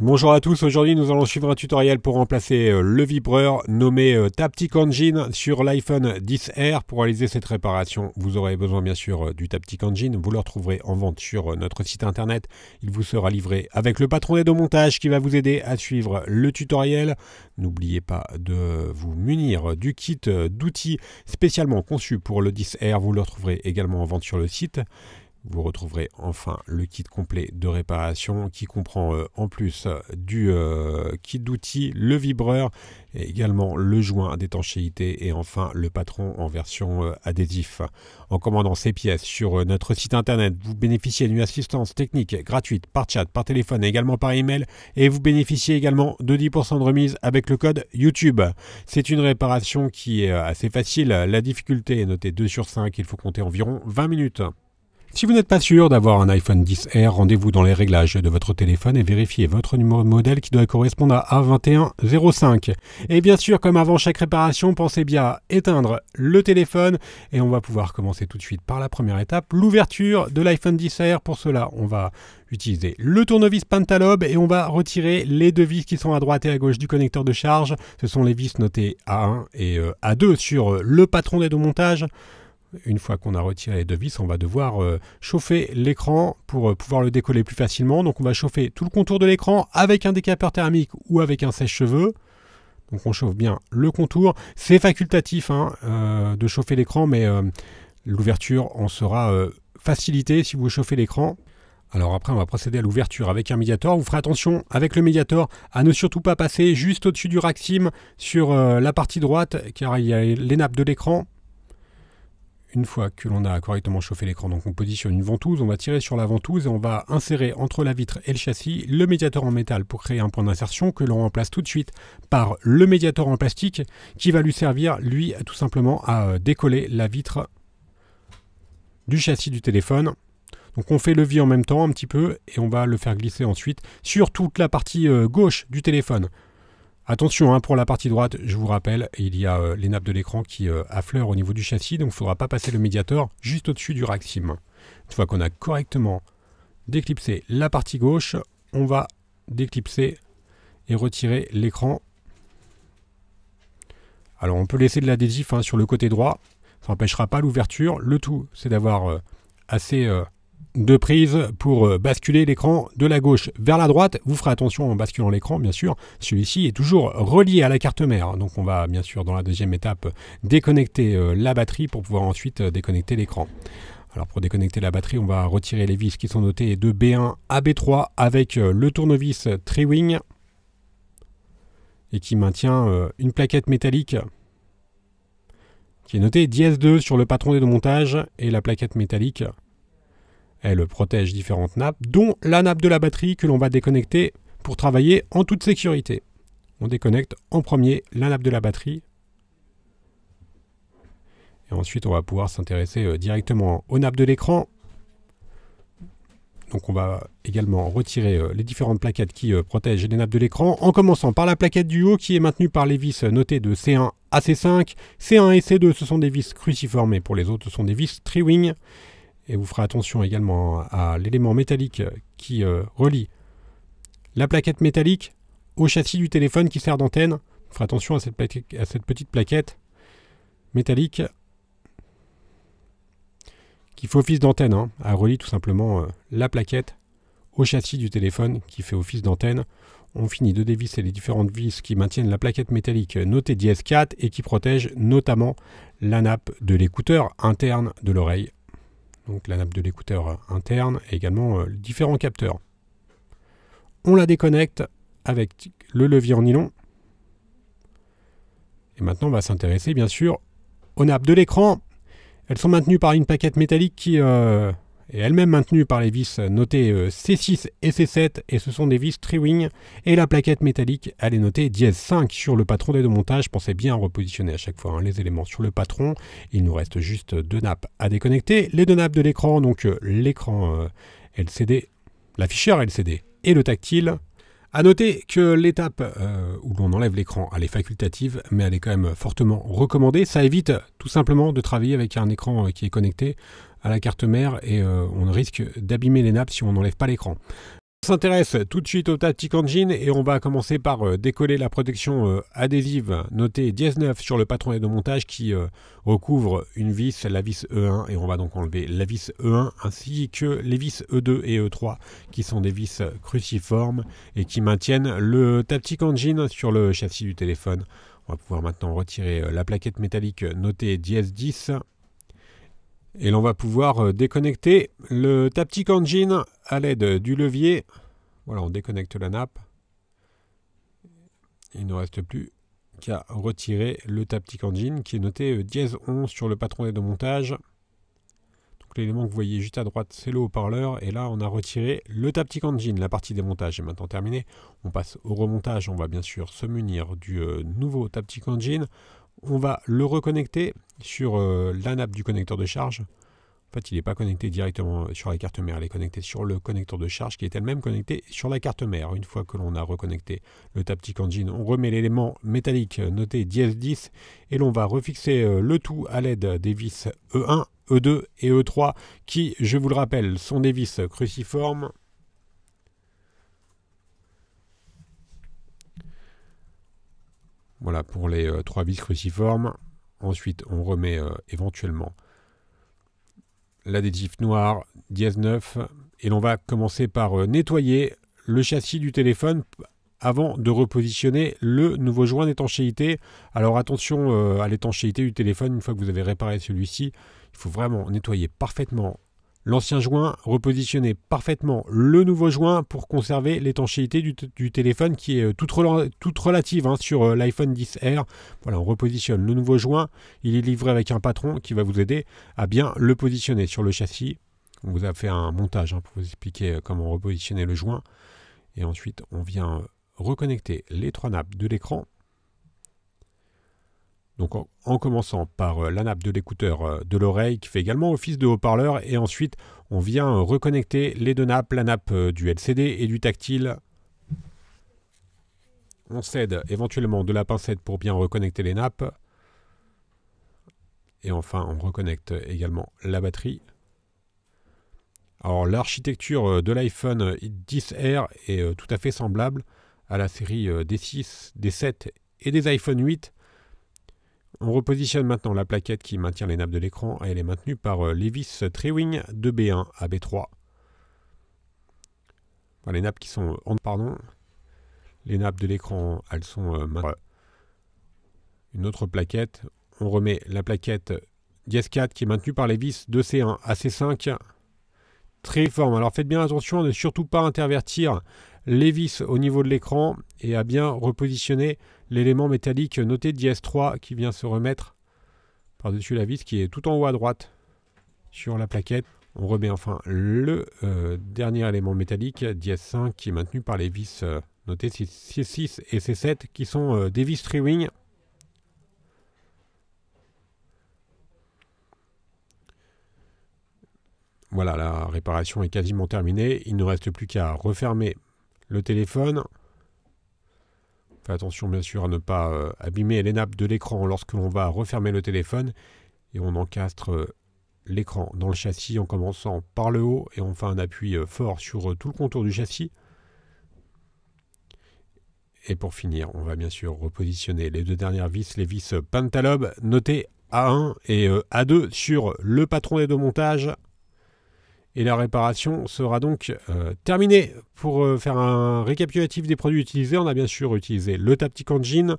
Bonjour à tous, aujourd'hui nous allons suivre un tutoriel pour remplacer euh, le vibreur nommé euh, Taptic Engine sur l'iPhone 10R. Pour réaliser cette réparation, vous aurez besoin bien sûr euh, du Taptic Engine, vous le retrouverez en vente sur notre site internet. Il vous sera livré avec le patronnet de montage qui va vous aider à suivre le tutoriel. N'oubliez pas de vous munir du kit d'outils spécialement conçu pour le 10R, vous le retrouverez également en vente sur le site vous retrouverez enfin le kit complet de réparation qui comprend euh, en plus euh, du euh, kit d'outils, le vibreur, également le joint d'étanchéité et enfin le patron en version adhésif. En commandant ces pièces sur notre site internet, vous bénéficiez d'une assistance technique gratuite par chat, par téléphone et également par email et vous bénéficiez également de 10% de remise avec le code YouTube. C'est une réparation qui est assez facile, la difficulté est notée 2 sur 5, il faut compter environ 20 minutes. Si vous n'êtes pas sûr d'avoir un iPhone 10R, rendez-vous dans les réglages de votre téléphone et vérifiez votre numéro de modèle qui doit correspondre à A2105. Et bien sûr, comme avant chaque réparation, pensez bien à éteindre le téléphone et on va pouvoir commencer tout de suite par la première étape, l'ouverture de l'iPhone 10R. Pour cela, on va utiliser le tournevis pantalobe et on va retirer les deux vis qui sont à droite et à gauche du connecteur de charge. Ce sont les vis notées A1 et euh, A2 sur le patron des deux montages une fois qu'on a retiré les deux vis, on va devoir euh, chauffer l'écran pour euh, pouvoir le décoller plus facilement. Donc on va chauffer tout le contour de l'écran avec un décapeur thermique ou avec un sèche-cheveux. Donc on chauffe bien le contour. C'est facultatif hein, euh, de chauffer l'écran, mais l'ouverture en sera facilitée si vous chauffez l'écran. Alors après, on va procéder à l'ouverture avec un médiator. Vous ferez attention avec le médiator à ne surtout pas passer juste au-dessus du rack sur la partie droite, car il y a les nappes de l'écran une fois que l'on a correctement chauffé l'écran, donc on positionne une ventouse, on va tirer sur la ventouse et on va insérer entre la vitre et le châssis le médiateur en métal pour créer un point d'insertion que l'on remplace tout de suite par le médiateur en plastique qui va lui servir, lui, tout simplement à euh, décoller la vitre du châssis du téléphone. Donc on fait le levier en même temps un petit peu et on va le faire glisser ensuite sur toute la partie euh, gauche du téléphone. Attention, hein, pour la partie droite, je vous rappelle, il y a euh, les nappes de l'écran qui euh, affleurent au niveau du châssis, donc il ne faudra pas passer le médiateur juste au-dessus du rack Une fois qu'on a correctement déclipsé la partie gauche, on va déclipser et retirer l'écran. Alors on peut laisser de l'adhésif hein, sur le côté droit, ça n'empêchera pas l'ouverture. Le tout, c'est d'avoir euh, assez de prise pour euh, basculer l'écran de la gauche vers la droite. Vous ferez attention en basculant l'écran, bien sûr. Celui-ci est toujours relié à la carte mère. Donc on va, bien sûr, dans la deuxième étape, déconnecter euh, la batterie pour pouvoir ensuite euh, déconnecter l'écran. Alors pour déconnecter la batterie, on va retirer les vis qui sont notées de B1 à B3 avec le tournevis Triwing et qui maintient une plaquette métallique qui est notée ds 2 sur le patron des montage et la plaquette métallique elle protège différentes nappes, dont la nappe de la batterie que l'on va déconnecter pour travailler en toute sécurité. On déconnecte en premier la nappe de la batterie. Et ensuite, on va pouvoir s'intéresser euh, directement aux nappes de l'écran. Donc on va également retirer euh, les différentes plaquettes qui euh, protègent les nappes de l'écran, en commençant par la plaquette du haut qui est maintenue par les vis notées de C1 à C5. C1 et C2, ce sont des vis cruciformes et pour les autres, ce sont des vis tri-wing et vous ferez attention également à l'élément métallique qui euh, relie la plaquette métallique au châssis du téléphone qui sert d'antenne. Vous ferez attention à cette, petite plaquette métallique qui fait office d'antenne. Hein. Elle relie tout simplement euh, la plaquette au châssis du téléphone qui fait office d'antenne. On finit de dévisser les différentes vis qui maintiennent la plaquette métallique notée ds 4 et qui protège notamment la nappe de l'écouteur interne de l'oreille donc la nappe de l'écouteur interne et également euh, différents capteurs. On la déconnecte avec le levier en nylon. Et maintenant, on va s'intéresser bien sûr aux nappes de l'écran. Elles sont maintenues par une paquette métallique qui euh, elle-même maintenue par les vis notées euh, C6 et C7 et ce sont des vis tri-wing et la plaquette métallique elle est notée dièse 5 sur le patron des deux montages. Pensez bien à repositionner à chaque fois hein, les éléments sur le patron. Il nous reste juste deux nappes à déconnecter. Les deux nappes de l'écran, donc euh, l'écran euh, LCD, l'afficheur LCD et le tactile a noter que l'étape euh, où l'on enlève l'écran, elle est facultative, mais elle est quand même fortement recommandée. Ça évite tout simplement de travailler avec un écran euh, qui est connecté à la carte mère et euh, on risque d'abîmer les nappes si on n'enlève pas l'écran. On s'intéresse tout de suite au Tactic Engine et on va commencer par euh, décoller la protection euh, adhésive notée 19 sur le patron de montage qui euh, recouvre une vis, la vis E1 et on va donc enlever la vis E1 ainsi que les vis E2 et E3 qui sont des vis cruciformes et qui maintiennent le Tactic Engine sur le châssis du téléphone. On va pouvoir maintenant retirer la plaquette métallique notée 10 10 et l'on va pouvoir euh, déconnecter le Taptic Engine à l'aide du levier. Voilà, on déconnecte la nappe. Il ne reste plus qu'à retirer le Taptic Engine qui est noté euh, dièse 11 sur le patronnet de montage. Donc l'élément que vous voyez juste à droite, c'est le haut-parleur. Et là, on a retiré le Taptic Engine. La partie montages est maintenant terminée. On passe au remontage. On va bien sûr se munir du euh, nouveau Taptic Engine on va le reconnecter sur euh, la nappe du connecteur de charge. En fait, il n'est pas connecté directement sur la carte mère, il est connecté sur le connecteur de charge qui est elle-même connecté sur la carte mère. Une fois que l'on a reconnecté le Taptic Engine, on remet l'élément métallique noté 10 10 et l'on va refixer euh, le tout à l'aide des vis E1, E2 et E3 qui, je vous le rappelle, sont des vis cruciformes Voilà pour les euh, trois vis cruciformes. Ensuite, on remet euh, éventuellement l'adhésif noir dièse 9 et l'on va commencer par euh, nettoyer le châssis du téléphone avant de repositionner le nouveau joint d'étanchéité. Alors attention à l'étanchéité du téléphone une fois que vous avez réparé celui-ci. Il faut vraiment nettoyer parfaitement L'ancien joint repositionnait parfaitement le nouveau joint pour conserver l'étanchéité du, téléphone qui est euh, toute, relative hein, sur euh, l'iPhone 10R. Voilà, on repositionne le nouveau joint. Il est livré avec un patron qui va vous aider à bien le positionner sur le châssis. On vous a fait un montage hein, pour vous expliquer euh, comment repositionner le joint. Et ensuite, on vient reconnecter les trois nappes de l'écran donc en, commençant par euh, la nappe de l'écouteur euh, de l'oreille qui fait également office de haut-parleur et ensuite on vient reconnecter les deux nappes, la nappe euh, du LCD et du tactile. On cède éventuellement de la pincette pour bien reconnecter les nappes. Et enfin on reconnecte également la batterie. Alors l'architecture de l'iPhone 10R est tout à fait semblable à la série des 6, des 7 et des iPhone 8. On repositionne maintenant la plaquette qui maintient les nappes de l'écran et elle est maintenue par euh, les vis Treewing de b 1 à B3. les nappes qui sont euh, pardon, les nappes de l'écran, elles sont euh, maintenues Une autre plaquette, on remet la plaquette ds 4 qui est maintenue par les vis de c 1 à C5. Très forme. Alors faites bien attention à ne surtout pas intervertir les vis au niveau de l'écran et à bien repositionner l'élément métallique noté s 3 qui vient se remettre par-dessus la vis qui est tout en haut à droite sur la plaquette. On remet enfin le euh, dernier élément métallique ds 5 qui est maintenu par les vis euh, notées C6 et C7 qui sont euh, des vis 3 Voilà, la réparation est quasiment terminée. Il ne reste plus qu'à refermer le téléphone. Fais attention bien sûr à ne pas euh, abîmer les nappes de l'écran lorsque l'on va refermer le téléphone et on encastre euh, l'écran dans le châssis en commençant par le haut et on fait un appui euh, fort sur tout le contour du châssis. Et pour finir, on va bien sûr repositionner les deux dernières vis, les vis pantalobes notées A1 et A2 sur le patron des deux montages et la réparation sera donc euh, terminée. Pour euh, faire un récapitulatif des produits utilisés, on a bien sûr utilisé le Taptic Engine,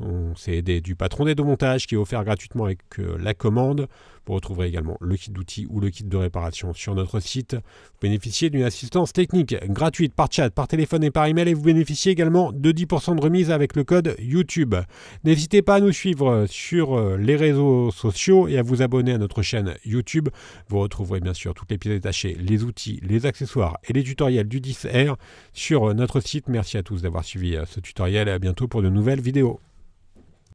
on s'est aidé du patron des deux montage qui est offert gratuitement avec euh, la commande. Vous retrouverez également le kit d'outils ou le kit de réparation sur notre site. Vous bénéficiez d'une assistance technique gratuite par chat, par téléphone et par email et vous bénéficiez également de 10% de remise avec le code YouTube. N'hésitez pas à nous suivre euh, sur euh, les réseaux sociaux et à vous abonner à notre chaîne YouTube. Vous retrouverez bien sûr toutes les pièces détachées, les outils, les accessoires et les tutoriels du 10R sur notre site. Merci à tous d'avoir suivi ce tutoriel et à bientôt pour de nouvelles vidéos.